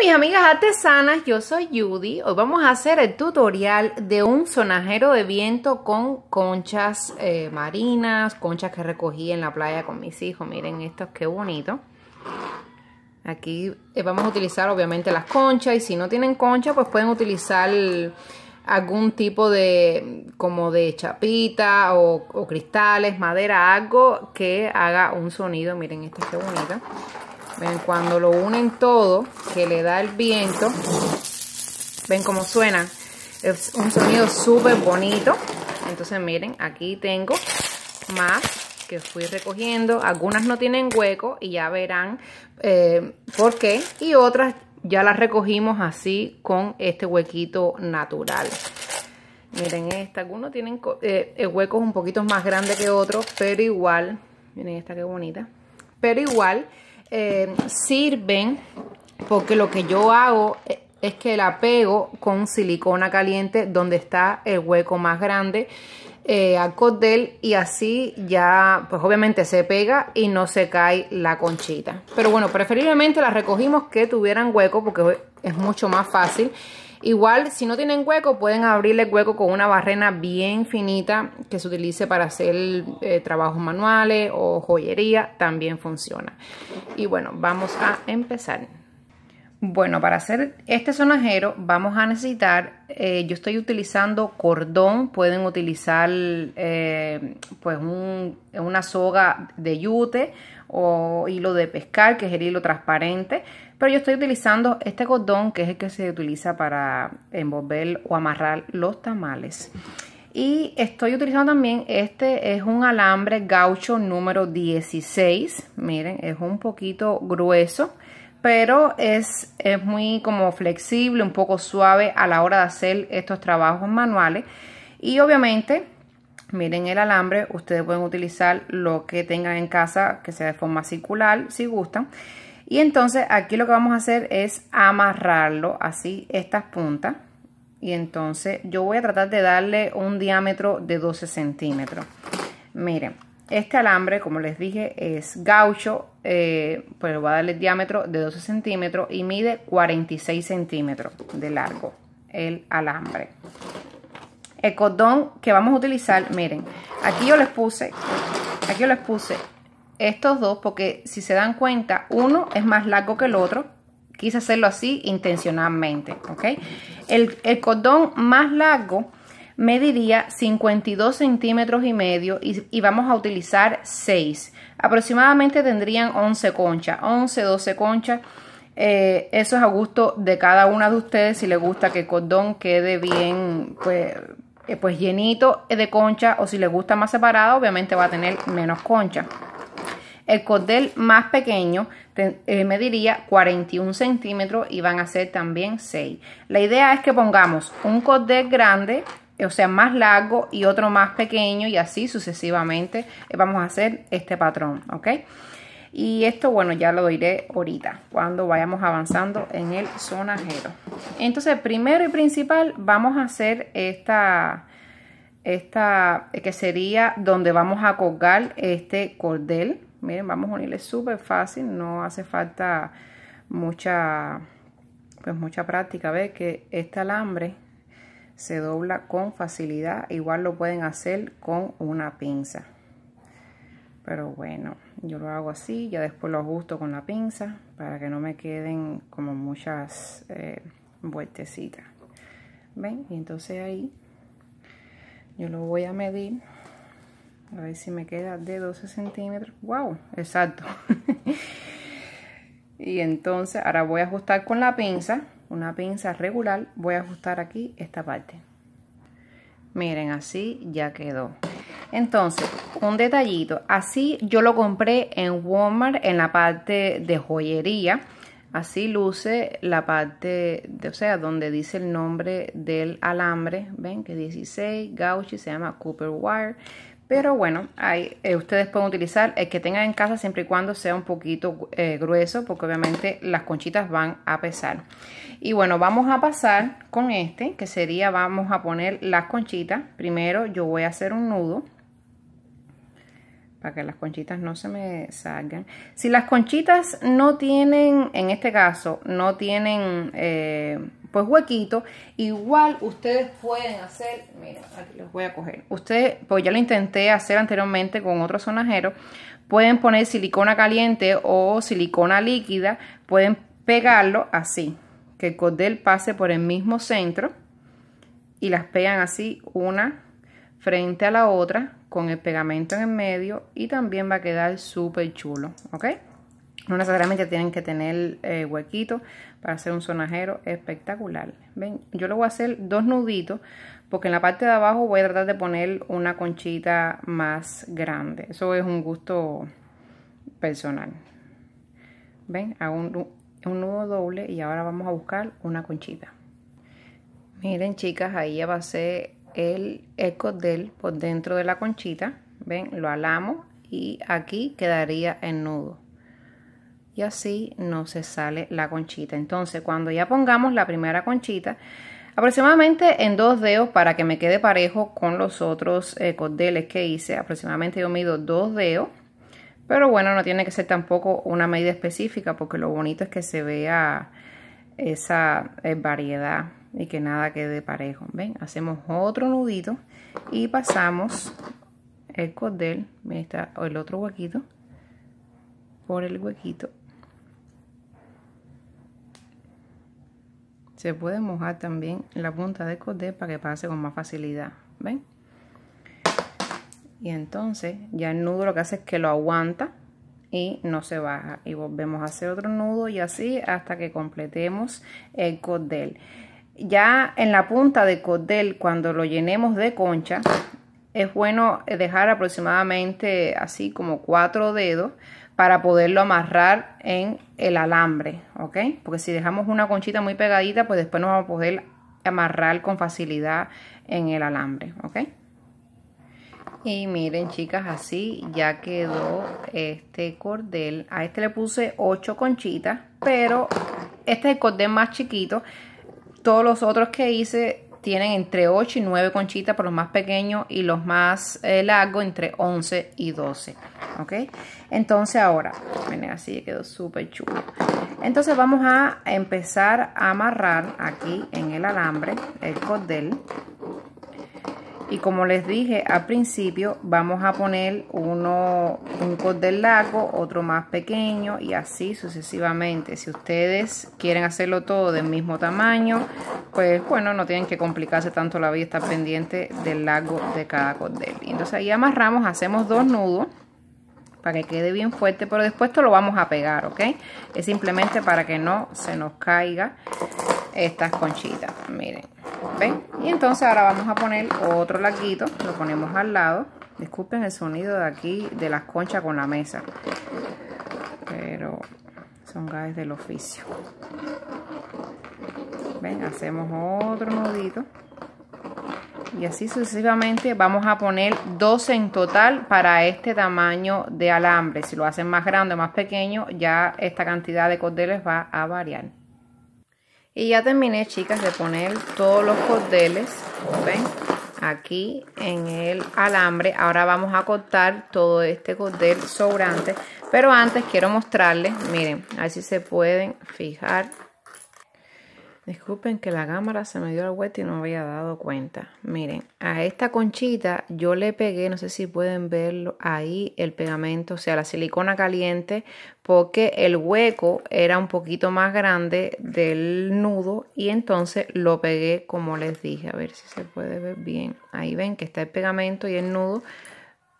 mis amigas artesanas, yo soy Judy. Hoy vamos a hacer el tutorial de un sonajero de viento con conchas eh, marinas, conchas que recogí en la playa con mis hijos. Miren estos, qué bonito. Aquí eh, vamos a utilizar obviamente las conchas y si no tienen concha, pues pueden utilizar algún tipo de como de chapita o, cristales, madera, algo que haga un sonido. Miren, estos qué bonito. Ven, cuando lo unen todo, que le da el viento, ven cómo suena. Es un sonido súper bonito. Entonces miren, aquí tengo más que fui recogiendo. Algunas no tienen hueco y ya verán eh, por qué. Y otras ya las recogimos así con este huequito natural. Miren esta, algunos tienen eh, eh, huecos un poquito más grandes que otros, pero igual, miren esta qué bonita, pero igual eh, sirven porque lo que yo hago eh, es que la pego con silicona caliente donde está el hueco más grande eh, al cordel y así ya pues obviamente se pega y no se cae la conchita pero bueno preferiblemente las recogimos que tuvieran hueco porque es mucho más fácil Igual, si no tienen hueco, pueden abrirle hueco con una barrena bien finita que se utilice para hacer eh, trabajos manuales o joyería, también funciona. Y bueno, vamos a empezar. Bueno, para hacer este sonajero vamos a necesitar, eh, yo estoy utilizando cordón, pueden utilizar eh, pues una soga de yute o hilo de pescar, que es el hilo transparente. Pero yo estoy utilizando este cordón que es el que se utiliza para envolver o amarrar los tamales. Y estoy utilizando también, este es un alambre gaucho número 16. Miren, es un poquito grueso, pero es, es muy como flexible, un poco suave a la hora de hacer estos trabajos manuales. Y obviamente miren el alambre, ustedes pueden utilizar lo que tengan en casa que sea de forma circular si gustan y entonces aquí lo que vamos a hacer es amarrarlo así, estas puntas. Y entonces yo voy a tratar de darle un diámetro de 12 centímetros. Miren, este alambre, como les dije, es gaucho, eh, pues voy a darle diámetro de 12 centímetros y mide 46 centímetros de largo el alambre. El cordón que vamos a utilizar, miren, aquí yo les puse, aquí yo les puse estos dos porque si se dan cuenta, uno es más largo que el otro. Quise hacerlo así intencionalmente, ¿ok? El, cordón más largo mediría 52 centímetros y medio y, vamos a utilizar 6. Aproximadamente tendrían 11 conchas, 11, 12 conchas. Eh, eso es a gusto de cada una de ustedes si le gusta que el cordón quede bien pues, eh, pues llenito de concha o si le gusta más separado obviamente va a tener menos concha. El cordel más pequeño eh, me diría 41 centímetros y van a ser también 6. La idea es que pongamos un cordel grande, o sea, más largo y otro más pequeño y así sucesivamente eh, vamos a hacer este patrón, ¿ok? Y esto, bueno, ya lo diré ahorita, cuando vayamos avanzando en el sonajero. Entonces, primero y principal, vamos a hacer esta, esta eh, que sería donde vamos a colgar este cordel. Miren, vamos a unirle súper fácil, no hace falta mucha, pues mucha práctica. Ver que este alambre se dobla con facilidad, igual lo pueden hacer con una pinza. Pero bueno, yo lo hago así, ya después lo ajusto con la pinza para que no me queden como muchas eh, vueltecitas. ¿Ven? Y entonces ahí yo lo voy a medir a ver si me queda de 12 centímetros wow exacto y entonces ahora voy a ajustar con la pinza una pinza regular voy a ajustar aquí esta parte miren así ya quedó entonces un detallito así yo lo compré en Walmart en la parte de joyería así luce la parte de, o sea donde dice el nombre del alambre ven que 16 gauchi se llama Cooper Wire pero bueno, ahí, eh, ustedes pueden utilizar el que tengan en casa siempre y cuando sea un poquito eh, grueso, porque obviamente las conchitas van a pesar. Y bueno, vamos a pasar con este, que sería, vamos a poner las conchitas. Primero yo voy a hacer un nudo para que las conchitas no se me salgan. Si las conchitas no tienen, en este caso, no tienen eh, pues huequito, igual ustedes pueden hacer, mira, aquí los voy a coger. Ustedes, pues ya lo intenté hacer anteriormente con otro sonajero, pueden poner silicona caliente o silicona líquida, pueden pegarlo así, que el cordel pase por el mismo centro y las pegan así una frente a la otra con el pegamento en el medio y también va a quedar súper chulo, ¿ok? No necesariamente tienen que tener eh, huequito para hacer un sonajero espectacular. ¿Ven? Yo lo voy a hacer dos nuditos porque en la parte de abajo voy a tratar de poner una conchita más grande. Eso es un gusto personal. ¿Ven? Hago un, un nudo doble y ahora vamos a buscar una conchita. Miren chicas, ahí ya va a ser el del por dentro de la conchita, ven, lo alamos y aquí quedaría el nudo. Y así no se sale la conchita. Entonces, cuando ya pongamos la primera conchita, aproximadamente en dos dedos para que me quede parejo con los otros eh, cordeles que hice. Aproximadamente yo mido dos dedos, pero bueno, no tiene que ser tampoco una medida específica porque lo bonito es que se vea esa eh, variedad y que nada quede parejo. ¿Ven? Hacemos otro nudito y pasamos el cordel, está el otro huequito, por el huequito. Se puede mojar también la punta del cordel para que pase con más facilidad. ¿Ven? Y entonces ya el nudo lo que hace es que lo aguanta y no se baja y volvemos a hacer otro nudo y así hasta que completemos el cordel ya en la punta del cordel cuando lo llenemos de concha es bueno dejar aproximadamente así como cuatro dedos para poderlo amarrar en el alambre ok porque si dejamos una conchita muy pegadita pues después no vamos a poder amarrar con facilidad en el alambre ok y miren chicas, así ya quedó este cordel. A este le puse 8 conchitas, pero este es el cordel más chiquito. Todos los otros que hice tienen entre 8 y 9 conchitas por los más pequeños y los más eh, largos entre 11 y 12. ¿Ok? Entonces ahora, miren, así quedó súper chulo. Entonces vamos a empezar a amarrar aquí en el alambre el cordel y como les dije al principio vamos a poner uno un cordel largo otro más pequeño y así sucesivamente si ustedes quieren hacerlo todo del mismo tamaño pues bueno no tienen que complicarse tanto la vida estar pendiente del largo de cada cordel entonces ahí amarramos hacemos dos nudos para que quede bien fuerte pero después esto lo vamos a pegar ok es simplemente para que no se nos caiga estas conchitas miren ¿Ven? Y entonces ahora vamos a poner otro laquito, lo ponemos al lado. Disculpen el sonido de aquí, de las conchas con la mesa. Pero son gajes del oficio. ¿Ven? Hacemos otro nudito. Y así sucesivamente vamos a poner dos en total para este tamaño de alambre. Si lo hacen más grande o más pequeño, ya esta cantidad de cordeles va a variar. Y ya terminé, chicas, de poner todos los cordeles, ¿ven? Aquí en el alambre. Ahora vamos a cortar todo este cordel sobrante. Pero antes quiero mostrarles, miren, así se pueden fijar Disculpen que la cámara se me dio al vuelta y no me había dado cuenta. Miren, a esta conchita yo le pegué, no sé si pueden verlo ahí, el pegamento, o sea, la silicona caliente, porque el hueco era un poquito más grande del nudo y entonces lo pegué como les dije. A ver si se puede ver bien. Ahí ven que está el pegamento y el nudo,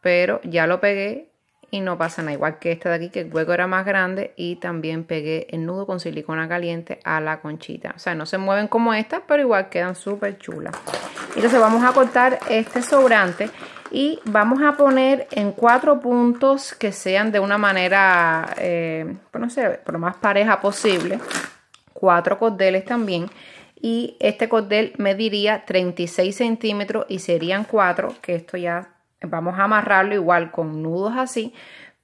pero ya lo pegué y no pasa nada. Igual que esta de aquí, que el hueco era más grande y también pegué el nudo con silicona caliente a la conchita. O sea, no se mueven como estas, pero igual quedan súper chulas. Entonces vamos a cortar este sobrante y vamos a poner en cuatro puntos que sean de una manera, eh, pues no sé, por lo más pareja posible. Cuatro cordeles también y este cordel mediría 36 centímetros y serían cuatro, que esto ya Vamos a amarrarlo igual con nudos así,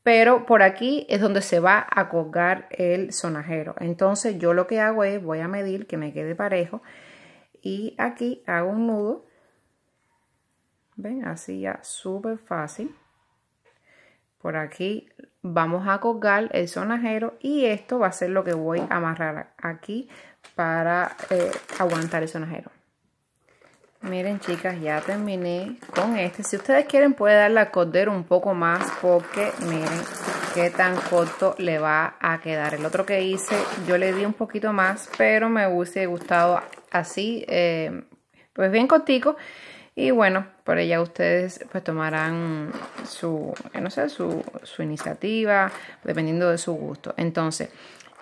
pero por aquí es donde se va a colgar el sonajero. Entonces yo lo que hago es, voy a medir que me quede parejo y aquí hago un nudo. Ven, así ya súper fácil. Por aquí vamos a colgar el sonajero y esto va a ser lo que voy a amarrar aquí para eh, aguantar el sonajero. Miren chicas, ya terminé con este. Si ustedes quieren puede darle a coder un poco más porque miren qué tan corto le va a quedar. El otro que hice yo le di un poquito más, pero me y gustado así, eh, pues bien cortico. Y bueno, por ella ustedes pues tomarán su, no sé, su, su iniciativa, dependiendo de su gusto. Entonces,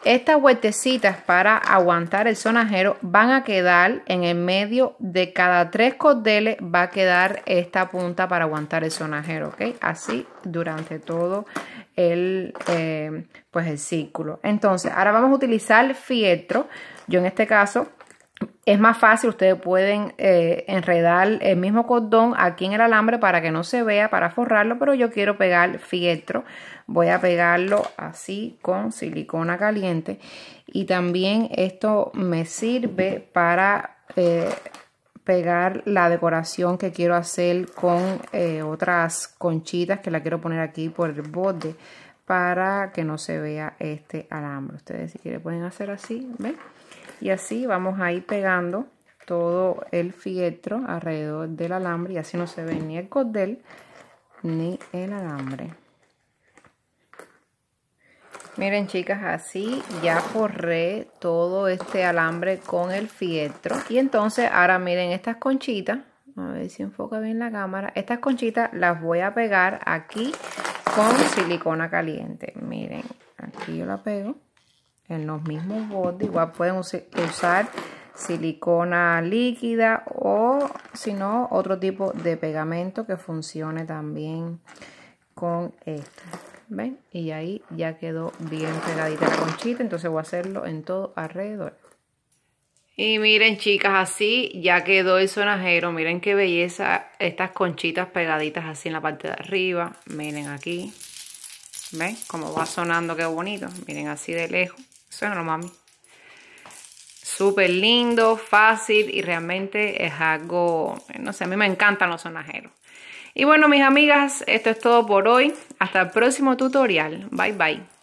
estas huertecitas para aguantar el sonajero van a quedar en el medio de cada tres cordeles va a quedar esta punta para aguantar el sonajero, ¿ok? Así durante todo el, eh, pues el círculo. Entonces, ahora vamos a utilizar fieltro. Yo en este caso es más fácil, ustedes pueden eh, enredar el mismo cordón aquí en el alambre para que no se vea, para forrarlo, pero yo quiero pegar fieltro. Voy a pegarlo así con silicona caliente y también esto me sirve para eh, pegar la decoración que quiero hacer con eh, otras conchitas que la quiero poner aquí por el borde para que no se vea este alambre. Ustedes si quieren pueden hacer así, ¿ven? y así vamos a ir pegando todo el fieltro alrededor del alambre y así no se ve ni el cordel ni el alambre miren chicas así ya forré todo este alambre con el fieltro y entonces ahora miren estas conchitas a ver si enfoca bien la cámara estas conchitas las voy a pegar aquí con silicona caliente miren aquí yo la pego en los mismos bordes. Igual pueden usar silicona líquida o si no otro tipo de pegamento que funcione también con esto, ¿Ven? Y ahí ya quedó bien pegadita la conchita, entonces voy a hacerlo en todo alrededor. Y miren chicas, así ya quedó el sonajero. Miren qué belleza estas conchitas pegaditas así en la parte de arriba. Miren aquí. ¿Ven? Como va sonando, qué bonito. Miren así de lejos. Suena, mami. Súper lindo, fácil y realmente es algo, no sé, a mí me encantan los sonajeros. Y bueno, mis amigas, esto es todo por hoy. Hasta el próximo tutorial. Bye, bye.